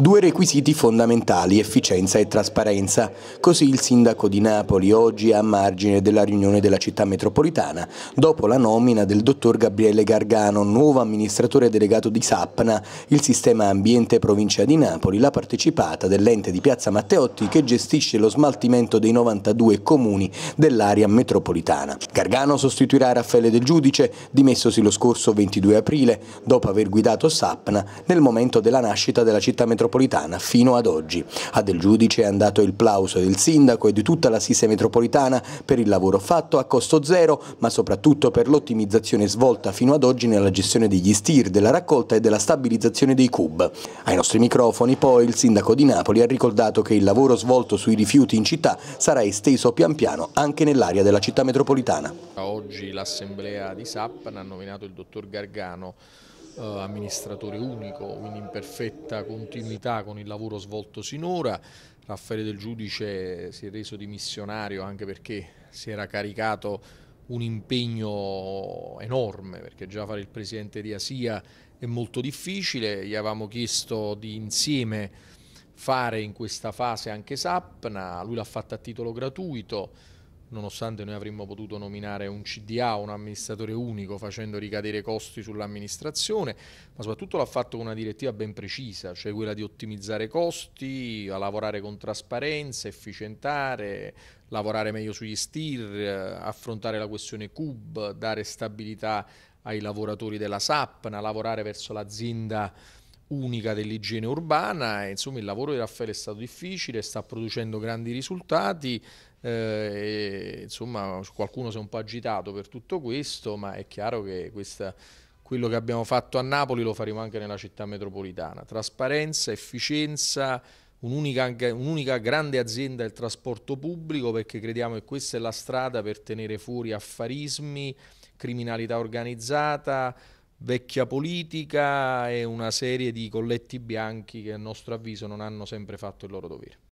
Due requisiti fondamentali, efficienza e trasparenza. Così il sindaco di Napoli oggi a margine della riunione della città metropolitana, dopo la nomina del dottor Gabriele Gargano, nuovo amministratore delegato di Sapna, il sistema ambiente provincia di Napoli, la partecipata dell'ente di Piazza Matteotti che gestisce lo smaltimento dei 92 comuni dell'area metropolitana. Gargano sostituirà Raffaele Del Giudice, dimessosi lo scorso 22 aprile, dopo aver guidato Sapna nel momento della nascita della città metropolitana metropolitana fino ad oggi. A Del Giudice è andato il plauso del sindaco e di tutta la Sise metropolitana per il lavoro fatto a costo zero, ma soprattutto per l'ottimizzazione svolta fino ad oggi nella gestione degli stir, della raccolta e della stabilizzazione dei cub. Ai nostri microfoni poi il sindaco di Napoli ha ricordato che il lavoro svolto sui rifiuti in città sarà esteso pian piano anche nell'area della città metropolitana. Oggi l'assemblea di Sappan ha nominato il dottor Gargano eh, amministratore unico, quindi in perfetta continuità con il lavoro svolto sinora. Raffaele Del Giudice si è reso dimissionario anche perché si era caricato un impegno enorme perché già fare il presidente di Asia è molto difficile, gli avevamo chiesto di insieme fare in questa fase anche Sapna, lui l'ha fatta a titolo gratuito, nonostante noi avremmo potuto nominare un CDA, un amministratore unico, facendo ricadere costi sull'amministrazione, ma soprattutto l'ha fatto con una direttiva ben precisa, cioè quella di ottimizzare costi, a lavorare con trasparenza, efficientare, lavorare meglio sugli STIR, affrontare la questione CUB, dare stabilità ai lavoratori della SAPNA, lavorare verso l'azienda unica dell'igiene urbana. Insomma, il lavoro di Raffaele è stato difficile, sta producendo grandi risultati. Eh, e, insomma, qualcuno si è un po' agitato per tutto questo, ma è chiaro che questa, quello che abbiamo fatto a Napoli lo faremo anche nella città metropolitana. Trasparenza, efficienza, un'unica, un'unica grande azienda del trasporto pubblico perché crediamo che questa è la strada per tenere fuori affarismi, criminalità organizzata, vecchia politica e una serie di colletti bianchi che a nostro avviso non hanno sempre fatto il loro dovere.